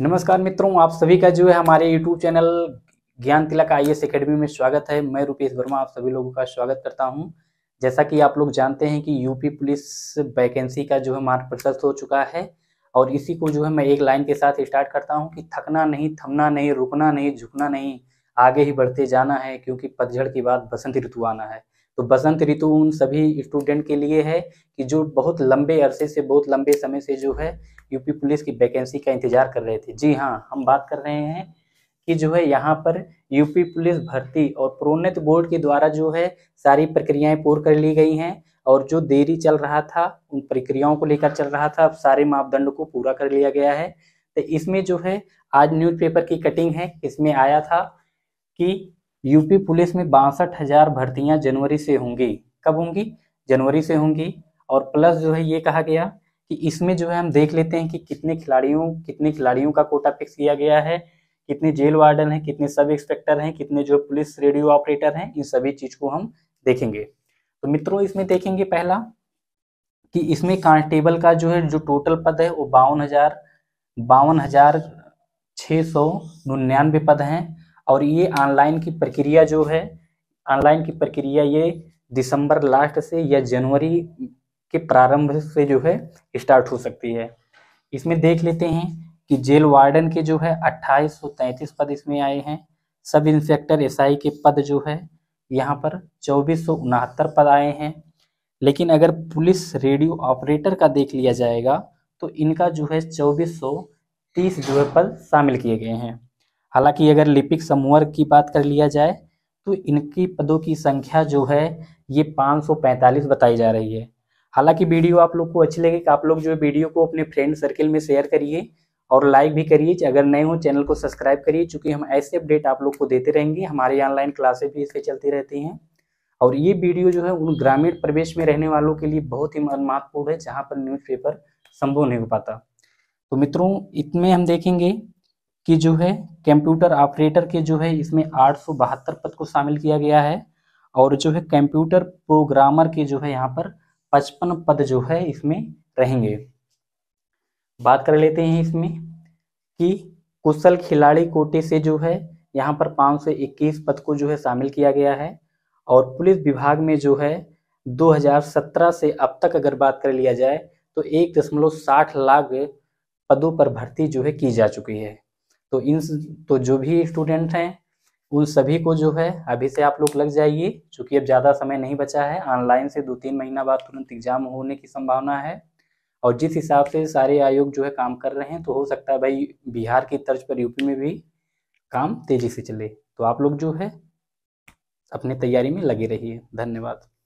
नमस्कार मित्रों आप सभी का जो है हमारे यूट्यूब चैनल ज्ञान तिलक आई एस अकेडमी में स्वागत है मैं रूपेश वर्मा आप सभी लोगों का स्वागत करता हूं जैसा कि आप लोग जानते हैं कि यूपी पुलिस वैकेंसी का जो है मार्ग प्रशस्त हो चुका है और इसी को जो है मैं एक लाइन के साथ स्टार्ट करता हूं कि थकना नहीं थमना नहीं रुकना नहीं झुकना नहीं आगे ही बढ़ते जाना है क्योंकि पतझड़ के बाद बसंत ऋतु आना है तो बसंत ऋतु उन सभी स्टूडेंट के लिए है कि जो बहुत लंबे अरसे से बहुत लंबे समय से जो है यूपी पुलिस की वैकेंसी का इंतजार कर रहे थे जी हाँ हम बात कर रहे हैं कि जो है यहाँ पर यूपी पुलिस भर्ती और प्रोन्नत बोर्ड के द्वारा जो है सारी प्रक्रियाएं पूर्ण कर ली गई हैं और जो देरी चल रहा था उन प्रक्रियाओं को लेकर चल रहा था अब सारे मापदंड को पूरा कर लिया गया है तो इसमें जो है आज न्यूज़पेपर की कटिंग है इसमें आया था कि यूपी पुलिस में बासठ हजार भर्तियां जनवरी से होंगी कब होंगी जनवरी से होंगी और प्लस जो है ये कहा गया कि इसमें जो है हम देख लेते हैं कि कितने खिलाड़ियों कितने खिलाड़ियों का कोटा फिक्स किया गया है कितने जेल वार्डन हैं कितने सब इंस्पेक्टर हैं कितने जो पुलिस रेडियो ऑपरेटर हैं इन सभी चीज को हम देखेंगे तो मित्रों इसमें देखेंगे पहला कि इसमें कांस्टेबल का जो है जो टोटल पद है वो बावन हजार बावन हजार छः सौ निन्यानवे पद हैं और ये ऑनलाइन की प्रक्रिया जो है ऑनलाइन की प्रक्रिया ये दिसंबर लास्ट से या जनवरी के प्रारंभ से जो है स्टार्ट हो सकती है इसमें देख लेते हैं कि जेल वार्डन के जो है अट्ठाईस पद इसमें आए हैं सब इंस्पेक्टर एसआई के पद जो है यहाँ पर चौबीस पद आए हैं लेकिन अगर पुलिस रेडियो ऑपरेटर का देख लिया जाएगा तो इनका जो है चौबीस तीस जो है पद शामिल किए गए हैं हालांकि अगर लिपिक समूह की बात कर लिया जाए तो इनकी पदों की संख्या जो है ये 545 बताई जा रही है हालांकि वीडियो आप लोग को अच्छी लगे कि आप लोग जो है वीडियो को अपने फ्रेंड सर्किल में शेयर करिए और लाइक भी करिए अगर नए हो चैनल को सब्सक्राइब करिए चूँकि हम ऐसे अपडेट आप लोग को देते रहेंगे हमारी ऑनलाइन क्लासेज भी इसलिए चलती रहती हैं और ये वीडियो जो है उन ग्रामीण प्रदेश में रहने वालों के लिए बहुत ही महत्वपूर्ण है जहाँ पर न्यूज़पेपर संभव नहीं हो पाता तो मित्रों इतने हम देखेंगे कि जो है कंप्यूटर ऑपरेटर के जो है इसमें आठ पद को शामिल किया गया है और जो है कंप्यूटर प्रोग्रामर के जो है यहाँ पर पचपन पद जो है इसमें रहेंगे बात कर लेते हैं इसमें कि कुशल खिलाड़ी कोटे से जो है यहाँ पर पाँच सौ इक्कीस पद को जो है शामिल किया गया है और पुलिस विभाग में जो है 2017 से अब तक अगर बात कर लिया जाए तो एक दशमलव साठ लाख पदों पर भर्ती जो है की जा चुकी है तो इन तो जो भी स्टूडेंट हैं उन सभी को जो है अभी से आप लोग लग जाइए क्योंकि अब ज़्यादा समय नहीं बचा है ऑनलाइन से दो तीन महीना बाद तुरंत एग्जाम होने की संभावना है और जिस हिसाब से सारे आयोग जो है काम कर रहे हैं तो हो सकता है भाई बिहार की तर्ज पर यूपी में भी काम तेजी से चले तो आप लोग जो है अपनी तैयारी में लगे रहिए धन्यवाद